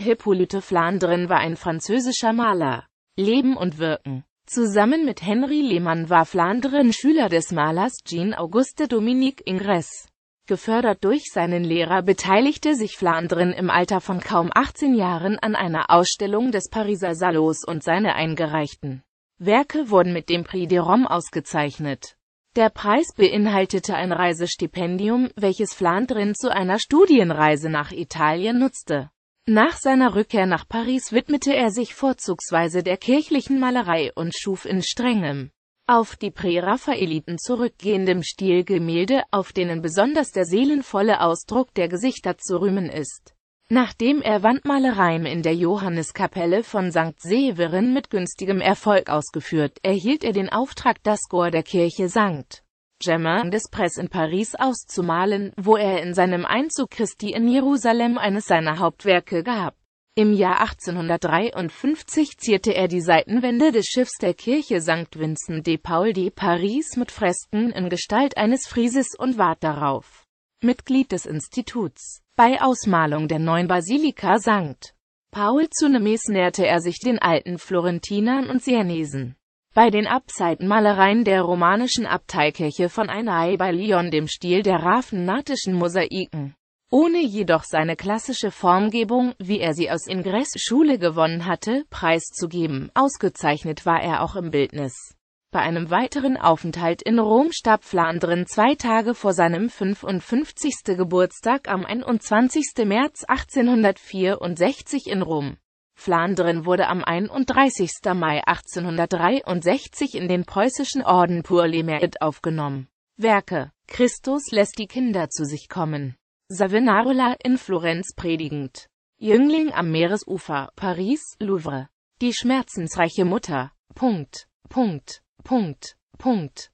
Hippolyte Flandrin war ein französischer Maler. Leben und Wirken Zusammen mit Henri Lehmann war Flandrin Schüler des Malers Jean-Auguste Dominique Ingres. Gefördert durch seinen Lehrer beteiligte sich Flandrin im Alter von kaum 18 Jahren an einer Ausstellung des Pariser Salos und seine eingereichten Werke wurden mit dem Prix de Rome ausgezeichnet. Der Preis beinhaltete ein Reisestipendium, welches Flandrin zu einer Studienreise nach Italien nutzte. Nach seiner Rückkehr nach Paris widmete er sich vorzugsweise der kirchlichen Malerei und schuf in strengem, auf die Präraffaeliten zurückgehendem Stil Gemälde, auf denen besonders der seelenvolle Ausdruck der Gesichter zu rühmen ist. Nachdem er Wandmalereien in der Johanneskapelle von St. Severin mit günstigem Erfolg ausgeführt, erhielt er den Auftrag, das Chor der Kirche St. Germain des in Paris auszumalen, wo er in seinem Einzug Christi in Jerusalem eines seiner Hauptwerke gab. Im Jahr 1853 zierte er die Seitenwände des Schiffs der Kirche St. Vincent de Paul de Paris mit Fresken in Gestalt eines Frieses und ward darauf Mitglied des Instituts. Bei Ausmalung der neuen Basilika St. Paul zunächst näherte er sich den alten Florentinern und Sienesen. Bei den Abseitenmalereien der romanischen Abteikirche von Einai bei Lyon dem Stil der raffinatischen Mosaiken, ohne jedoch seine klassische Formgebung, wie er sie aus Ingress Schule gewonnen hatte, preiszugeben. Ausgezeichnet war er auch im Bildnis. Bei einem weiteren Aufenthalt in Rom starb Flandrin zwei Tage vor seinem 55. Geburtstag am 21. März 1864 in Rom. Flandern wurde am 31. Mai 1863 in den preußischen Orden pour les aufgenommen. Werke Christus lässt die Kinder zu sich kommen. Savonarola in Florenz predigend. Jüngling am Meeresufer, Paris, Louvre. Die schmerzensreiche Mutter. Punkt, Punkt, Punkt, Punkt.